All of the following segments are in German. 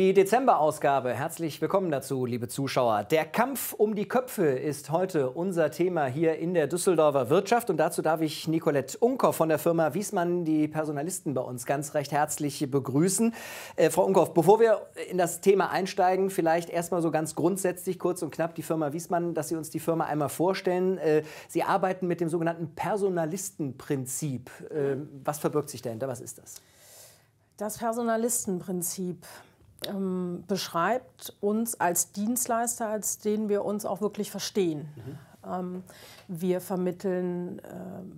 Die Dezemberausgabe, herzlich willkommen dazu, liebe Zuschauer. Der Kampf um die Köpfe ist heute unser Thema hier in der Düsseldorfer Wirtschaft. Und dazu darf ich Nicolette Unkoff von der Firma Wiesmann, die Personalisten bei uns, ganz recht herzlich begrüßen. Äh, Frau Unkoff, bevor wir in das Thema einsteigen, vielleicht erstmal so ganz grundsätzlich, kurz und knapp, die Firma Wiesmann, dass Sie uns die Firma einmal vorstellen. Äh, Sie arbeiten mit dem sogenannten Personalistenprinzip. Äh, was verbirgt sich dahinter? Was ist das? Das Personalistenprinzip ähm, beschreibt uns als Dienstleister, als den wir uns auch wirklich verstehen. Mhm. Ähm, wir vermitteln äh,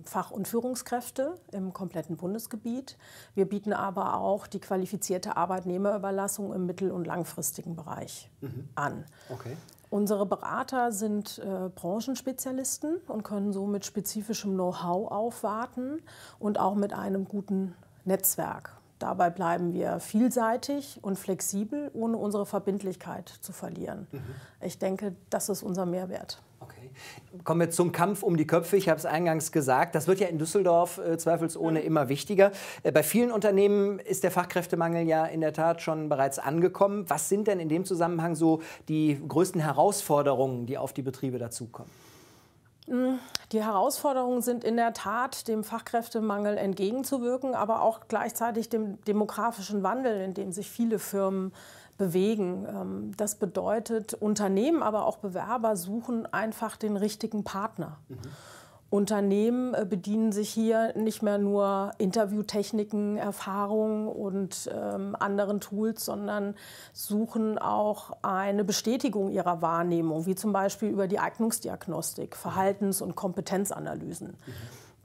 Fach- und Führungskräfte im kompletten Bundesgebiet. Wir bieten aber auch die qualifizierte Arbeitnehmerüberlassung im mittel- und langfristigen Bereich mhm. an. Okay. Unsere Berater sind äh, Branchenspezialisten und können so mit spezifischem Know-how aufwarten und auch mit einem guten Netzwerk. Dabei bleiben wir vielseitig und flexibel, ohne unsere Verbindlichkeit zu verlieren. Mhm. Ich denke, das ist unser Mehrwert. Okay. Kommen wir zum Kampf um die Köpfe. Ich habe es eingangs gesagt. Das wird ja in Düsseldorf äh, zweifelsohne ja. Mhm. immer wichtiger. Äh, bei vielen Unternehmen ist der Fachkräftemangel ja in der Tat schon bereits angekommen. Was sind denn in dem Zusammenhang so die größten Herausforderungen, die auf die Betriebe dazukommen? Die Herausforderungen sind in der Tat, dem Fachkräftemangel entgegenzuwirken, aber auch gleichzeitig dem demografischen Wandel, in dem sich viele Firmen bewegen. Ähm, das bedeutet, Unternehmen, aber auch Bewerber suchen einfach den richtigen Partner. Mhm. Unternehmen äh, bedienen sich hier nicht mehr nur Interviewtechniken, Erfahrungen und ähm, anderen Tools, sondern suchen auch eine Bestätigung ihrer Wahrnehmung, wie zum Beispiel über die Eignungsdiagnostik, Verhaltens- und Kompetenzanalysen. Mhm.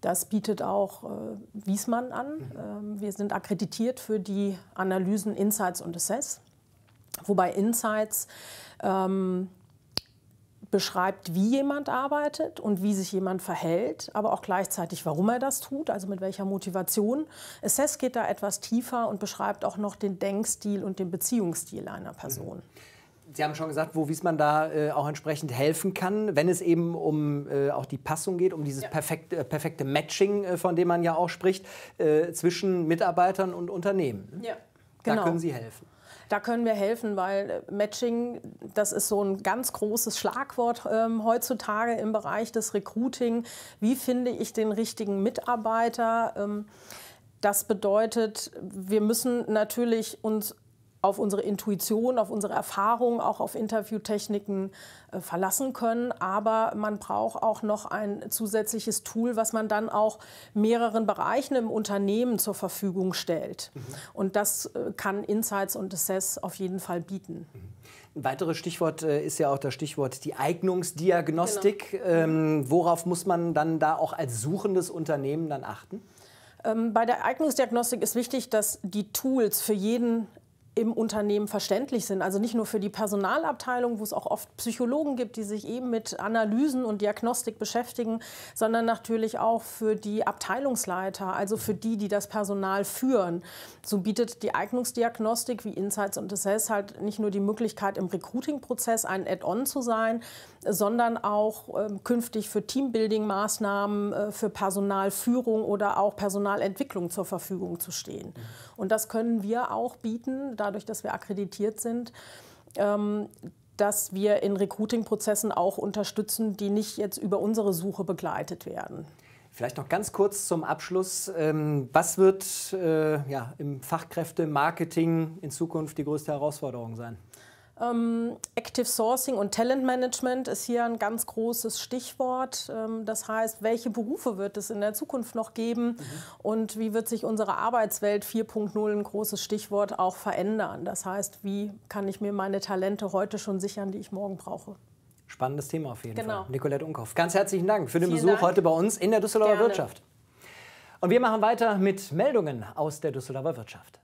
Das bietet auch äh, Wiesmann an. Mhm. Ähm, wir sind akkreditiert für die Analysen Insights und Assess, wobei Insights ähm, beschreibt, wie jemand arbeitet und wie sich jemand verhält, aber auch gleichzeitig, warum er das tut, also mit welcher Motivation. Assess geht da etwas tiefer und beschreibt auch noch den Denkstil und den Beziehungsstil einer Person. Mhm. Sie haben schon gesagt, wo man da äh, auch entsprechend helfen kann, wenn es eben um äh, auch die Passung geht, um dieses ja. perfekte, äh, perfekte Matching, äh, von dem man ja auch spricht, äh, zwischen Mitarbeitern und Unternehmen. Ja, genau. Da können Sie helfen. Da können wir helfen, weil äh, Matching, das ist so ein ganz großes Schlagwort ähm, heutzutage im Bereich des Recruiting. Wie finde ich den richtigen Mitarbeiter? Ähm, das bedeutet, wir müssen natürlich uns auf unsere Intuition, auf unsere Erfahrung, auch auf Interviewtechniken äh, verlassen können. Aber man braucht auch noch ein zusätzliches Tool, was man dann auch mehreren Bereichen im Unternehmen zur Verfügung stellt. Mhm. Und das äh, kann Insights und Assess auf jeden Fall bieten. Mhm. Ein weiteres Stichwort äh, ist ja auch das Stichwort die Eignungsdiagnostik. Genau. Mhm. Ähm, worauf muss man dann da auch als suchendes Unternehmen dann achten? Ähm, bei der Eignungsdiagnostik ist wichtig, dass die Tools für jeden im Unternehmen verständlich sind. Also nicht nur für die Personalabteilung, wo es auch oft Psychologen gibt, die sich eben mit Analysen und Diagnostik beschäftigen, sondern natürlich auch für die Abteilungsleiter, also für die, die das Personal führen. So bietet die Eignungsdiagnostik wie Insights und Assess halt nicht nur die Möglichkeit, im Recruiting-Prozess ein Add-on zu sein, sondern auch ähm, künftig für Teambuilding-Maßnahmen, äh, für Personalführung oder auch Personalentwicklung zur Verfügung zu stehen. Mhm. Und das können wir auch bieten, dadurch, dass wir akkreditiert sind. Ähm, dass wir in Recruiting-Prozessen auch unterstützen, die nicht jetzt über unsere Suche begleitet werden. Vielleicht noch ganz kurz zum Abschluss. Ähm, was wird äh, ja, im Fachkräftemarketing in Zukunft die größte Herausforderung sein? Ähm, Active Sourcing und Talent Management ist hier ein ganz großes Stichwort. Ähm, das heißt, welche Berufe wird es in der Zukunft noch geben mhm. und wie wird sich unsere Arbeitswelt 4.0 ein großes Stichwort auch verändern? Das heißt, wie kann ich mir meine Talente heute schon sichern, die ich morgen brauche? Spannendes Thema auf jeden genau. Fall. Nicolette Unkoff, ganz herzlichen Dank für den Vielen Besuch Dank. heute bei uns in der Düsseldorfer Gerne. Wirtschaft. Und wir machen weiter mit Meldungen aus der Düsseldorfer Wirtschaft.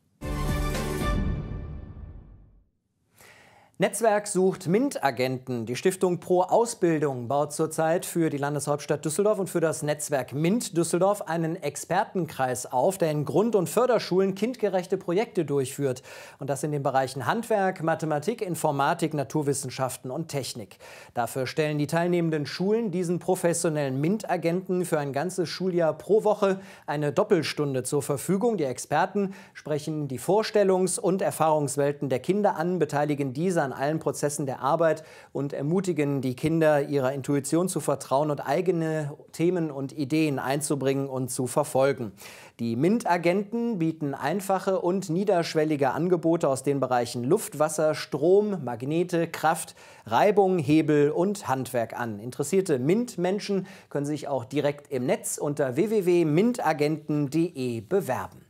Netzwerk sucht MINT-Agenten. Die Stiftung Pro Ausbildung baut zurzeit für die Landeshauptstadt Düsseldorf und für das Netzwerk MINT Düsseldorf einen Expertenkreis auf, der in Grund- und Förderschulen kindgerechte Projekte durchführt. Und das in den Bereichen Handwerk, Mathematik, Informatik, Naturwissenschaften und Technik. Dafür stellen die teilnehmenden Schulen diesen professionellen MINT-Agenten für ein ganzes Schuljahr pro Woche eine Doppelstunde zur Verfügung. Die Experten sprechen die Vorstellungs- und Erfahrungswelten der Kinder an, beteiligen diese an allen Prozessen der Arbeit und ermutigen die Kinder, ihrer Intuition zu vertrauen und eigene Themen und Ideen einzubringen und zu verfolgen. Die MINT-Agenten bieten einfache und niederschwellige Angebote aus den Bereichen Luft, Wasser, Strom, Magnete, Kraft, Reibung, Hebel und Handwerk an. Interessierte MINT-Menschen können sich auch direkt im Netz unter www.mintagenten.de bewerben.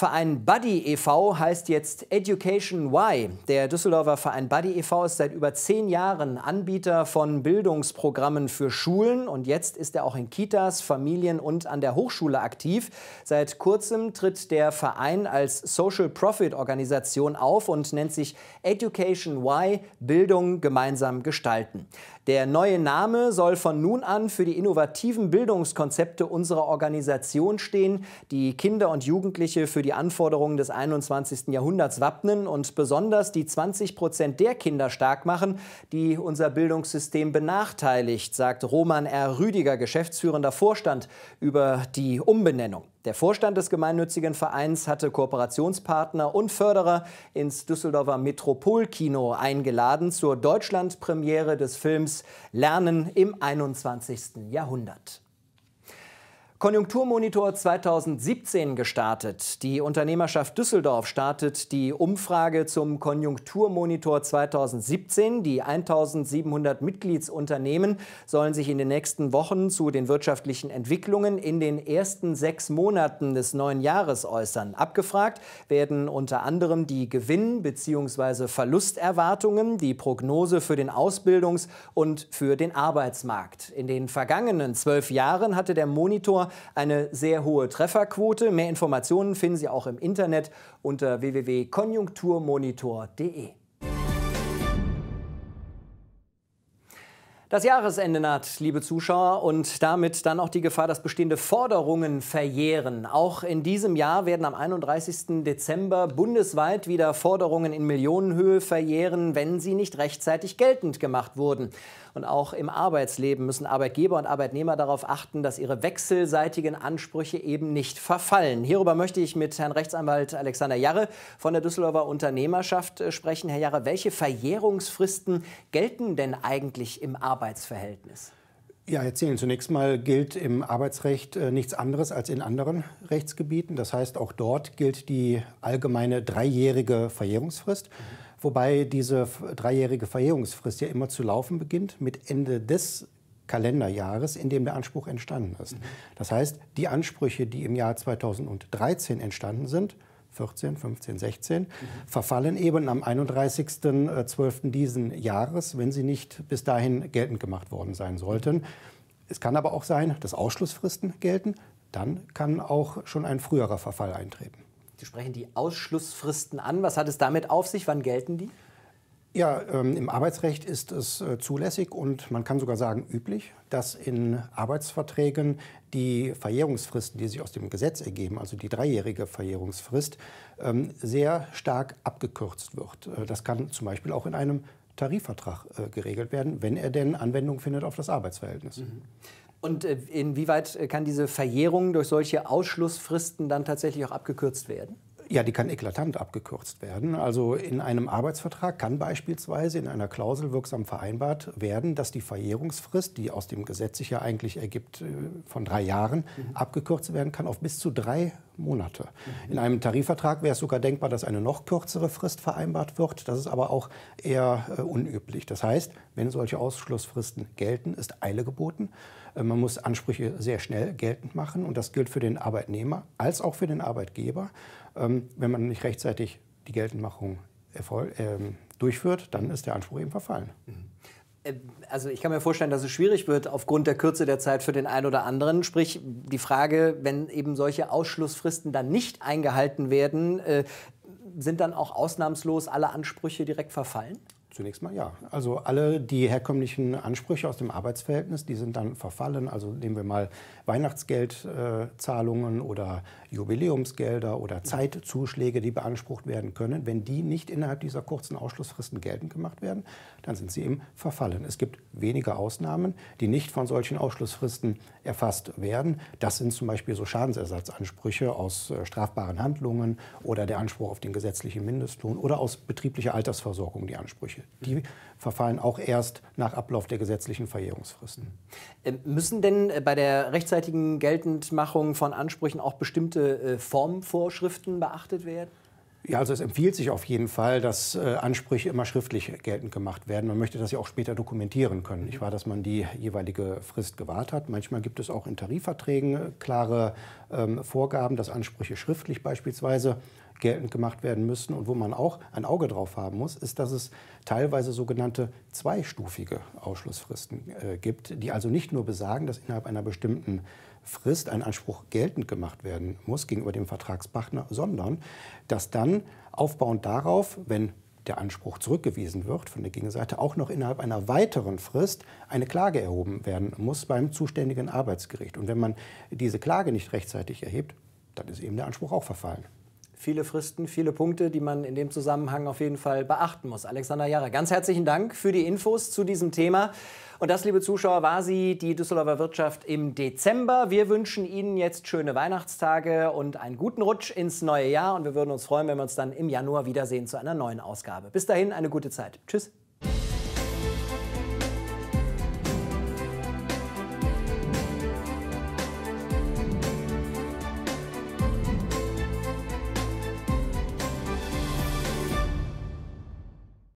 Verein Buddy e.V. heißt jetzt Education Y. Der Düsseldorfer Verein Buddy e.V. ist seit über zehn Jahren Anbieter von Bildungsprogrammen für Schulen und jetzt ist er auch in Kitas, Familien und an der Hochschule aktiv. Seit kurzem tritt der Verein als Social Profit Organisation auf und nennt sich Education Y Bildung gemeinsam gestalten. Der neue Name soll von nun an für die innovativen Bildungskonzepte unserer Organisation stehen, die Kinder und Jugendliche für die Anforderungen des 21. Jahrhunderts wappnen und besonders die 20 Prozent der Kinder stark machen, die unser Bildungssystem benachteiligt, sagt Roman R. Rüdiger, geschäftsführender Vorstand, über die Umbenennung. Der Vorstand des gemeinnützigen Vereins hatte Kooperationspartner und Förderer ins Düsseldorfer Metropolkino eingeladen zur Deutschlandpremiere des Films Lernen im 21. Jahrhundert. Konjunkturmonitor 2017 gestartet. Die Unternehmerschaft Düsseldorf startet die Umfrage zum Konjunkturmonitor 2017. Die 1700 Mitgliedsunternehmen sollen sich in den nächsten Wochen zu den wirtschaftlichen Entwicklungen in den ersten sechs Monaten des neuen Jahres äußern. Abgefragt werden unter anderem die Gewinn- bzw. Verlusterwartungen, die Prognose für den Ausbildungs- und für den Arbeitsmarkt. In den vergangenen zwölf Jahren hatte der Monitor eine sehr hohe Trefferquote. Mehr Informationen finden Sie auch im Internet unter www.konjunkturmonitor.de. Das Jahresende naht, liebe Zuschauer, und damit dann auch die Gefahr, dass bestehende Forderungen verjähren. Auch in diesem Jahr werden am 31. Dezember bundesweit wieder Forderungen in Millionenhöhe verjähren, wenn sie nicht rechtzeitig geltend gemacht wurden. Und auch im Arbeitsleben müssen Arbeitgeber und Arbeitnehmer darauf achten, dass ihre wechselseitigen Ansprüche eben nicht verfallen. Hierüber möchte ich mit Herrn Rechtsanwalt Alexander Jarre von der Düsseldorfer Unternehmerschaft äh, sprechen. Herr Jarre, welche Verjährungsfristen gelten denn eigentlich im Arbeitsleben? Arbeitsverhältnis? Ja, erzählen. Zunächst mal gilt im Arbeitsrecht äh, nichts anderes als in anderen Rechtsgebieten. Das heißt, auch dort gilt die allgemeine dreijährige Verjährungsfrist. Mhm. Wobei diese dreijährige Verjährungsfrist ja immer zu laufen beginnt mit Ende des Kalenderjahres, in dem der Anspruch entstanden ist. Mhm. Das heißt, die Ansprüche, die im Jahr 2013 entstanden sind, 14, 15, 16, mhm. verfallen eben am 31.12. diesen Jahres, wenn sie nicht bis dahin geltend gemacht worden sein sollten. Es kann aber auch sein, dass Ausschlussfristen gelten. Dann kann auch schon ein früherer Verfall eintreten. Sie sprechen die Ausschlussfristen an. Was hat es damit auf sich? Wann gelten die? Ja, ähm, im Arbeitsrecht ist es äh, zulässig und man kann sogar sagen üblich, dass in Arbeitsverträgen die Verjährungsfristen, die sich aus dem Gesetz ergeben, also die dreijährige Verjährungsfrist, ähm, sehr stark abgekürzt wird. Äh, das kann zum Beispiel auch in einem Tarifvertrag äh, geregelt werden, wenn er denn Anwendung findet auf das Arbeitsverhältnis. Mhm. Und inwieweit kann diese Verjährung durch solche Ausschlussfristen dann tatsächlich auch abgekürzt werden? Ja, die kann eklatant abgekürzt werden. Also in einem Arbeitsvertrag kann beispielsweise in einer Klausel wirksam vereinbart werden, dass die Verjährungsfrist, die aus dem Gesetz sich ja eigentlich ergibt, äh, von drei Jahren, mhm. abgekürzt werden kann auf bis zu drei Monate. Mhm. In einem Tarifvertrag wäre es sogar denkbar, dass eine noch kürzere Frist vereinbart wird. Das ist aber auch eher äh, unüblich. Das heißt, wenn solche Ausschlussfristen gelten, ist Eile geboten. Äh, man muss Ansprüche sehr schnell geltend machen und das gilt für den Arbeitnehmer als auch für den Arbeitgeber. Ähm, wenn man nicht rechtzeitig die Geltendmachung ähm, durchführt, dann ist der Anspruch eben verfallen. Mhm. Ähm, also ich kann mir vorstellen, dass es schwierig wird aufgrund der Kürze der Zeit für den einen oder anderen. Sprich, die Frage, wenn eben solche Ausschlussfristen dann nicht eingehalten werden, äh, sind dann auch ausnahmslos alle Ansprüche direkt verfallen? Zunächst mal ja. Also alle die herkömmlichen Ansprüche aus dem Arbeitsverhältnis, die sind dann verfallen. Also nehmen wir mal Weihnachtsgeldzahlungen äh, oder Jubiläumsgelder oder Zeitzuschläge, die beansprucht werden können. Wenn die nicht innerhalb dieser kurzen Ausschlussfristen geltend gemacht werden, dann sind sie eben verfallen. Es gibt wenige Ausnahmen, die nicht von solchen Ausschlussfristen erfasst werden. Das sind zum Beispiel so Schadensersatzansprüche aus äh, strafbaren Handlungen oder der Anspruch auf den gesetzlichen Mindestlohn oder aus betrieblicher Altersversorgung die Ansprüche die verfallen auch erst nach Ablauf der gesetzlichen Verjährungsfristen. Ähm, müssen denn äh, bei der rechtzeitigen Geltendmachung von Ansprüchen auch bestimmte äh, Formvorschriften beachtet werden? Ja, also es empfiehlt sich auf jeden Fall, dass äh, Ansprüche immer schriftlich geltend gemacht werden. Man möchte das ja auch später dokumentieren können. Ich mhm. war, dass man die jeweilige Frist gewahrt hat. Manchmal gibt es auch in Tarifverträgen äh, klare ähm, Vorgaben, dass Ansprüche schriftlich beispielsweise geltend gemacht werden müssen. Und wo man auch ein Auge drauf haben muss, ist, dass es teilweise sogenannte zweistufige Ausschlussfristen äh, gibt, die also nicht nur besagen, dass innerhalb einer bestimmten Frist ein Anspruch geltend gemacht werden muss gegenüber dem Vertragspartner, sondern dass dann aufbauend darauf, wenn der Anspruch zurückgewiesen wird von der Gegenseite, auch noch innerhalb einer weiteren Frist eine Klage erhoben werden muss beim zuständigen Arbeitsgericht. Und wenn man diese Klage nicht rechtzeitig erhebt, dann ist eben der Anspruch auch verfallen viele Fristen, viele Punkte, die man in dem Zusammenhang auf jeden Fall beachten muss. Alexander Jarre, ganz herzlichen Dank für die Infos zu diesem Thema. Und das, liebe Zuschauer, war sie, die Düsseldorfer Wirtschaft im Dezember. Wir wünschen Ihnen jetzt schöne Weihnachtstage und einen guten Rutsch ins neue Jahr. Und wir würden uns freuen, wenn wir uns dann im Januar wiedersehen zu einer neuen Ausgabe. Bis dahin, eine gute Zeit. Tschüss.